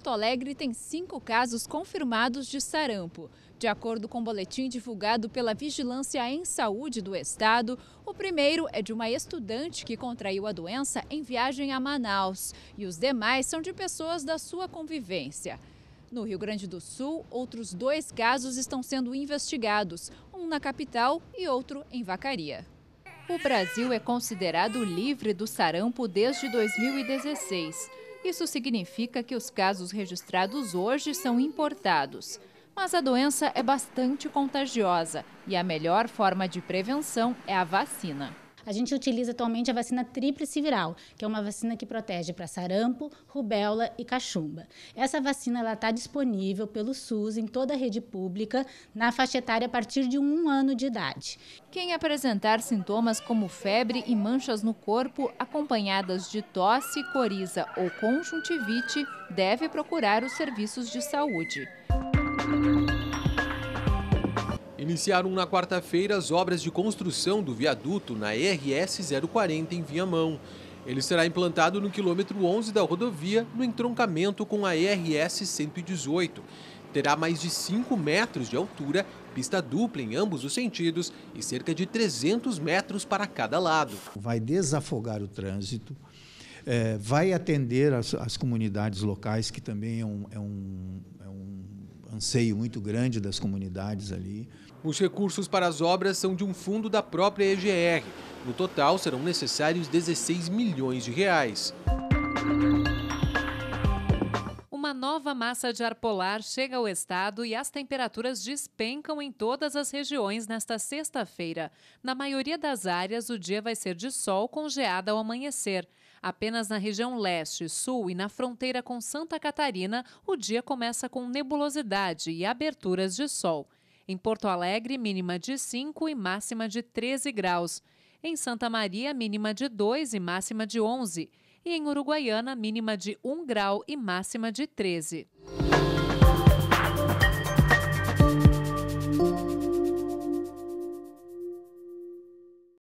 Porto Alegre tem cinco casos confirmados de sarampo. De acordo com o boletim divulgado pela Vigilância em Saúde do Estado, o primeiro é de uma estudante que contraiu a doença em viagem a Manaus e os demais são de pessoas da sua convivência. No Rio Grande do Sul, outros dois casos estão sendo investigados, um na capital e outro em Vacaria. O Brasil é considerado livre do sarampo desde 2016. Isso significa que os casos registrados hoje são importados. Mas a doença é bastante contagiosa e a melhor forma de prevenção é a vacina. A gente utiliza atualmente a vacina tríplice viral, que é uma vacina que protege para sarampo, rubéola e cachumba. Essa vacina está disponível pelo SUS em toda a rede pública na faixa etária a partir de um ano de idade. Quem apresentar sintomas como febre e manchas no corpo, acompanhadas de tosse, coriza ou conjuntivite, deve procurar os serviços de saúde. Iniciaram na quarta-feira as obras de construção do viaduto na RS 040 em Viamão. Ele será implantado no quilômetro 11 da rodovia, no entroncamento com a RS 118. Terá mais de 5 metros de altura, pista dupla em ambos os sentidos e cerca de 300 metros para cada lado. Vai desafogar o trânsito, é, vai atender as, as comunidades locais, que também é um, é um anseio muito grande das comunidades ali. Os recursos para as obras são de um fundo da própria EGR. No total, serão necessários 16 milhões de reais nova massa de ar polar chega ao estado e as temperaturas despencam em todas as regiões nesta sexta-feira. Na maioria das áreas, o dia vai ser de sol com geada ao amanhecer. Apenas na região leste, sul e na fronteira com Santa Catarina, o dia começa com nebulosidade e aberturas de sol. Em Porto Alegre, mínima de 5 e máxima de 13 graus. Em Santa Maria, mínima de 2 e máxima de 11 graus e em Uruguaiana, mínima de 1 grau e máxima de 13.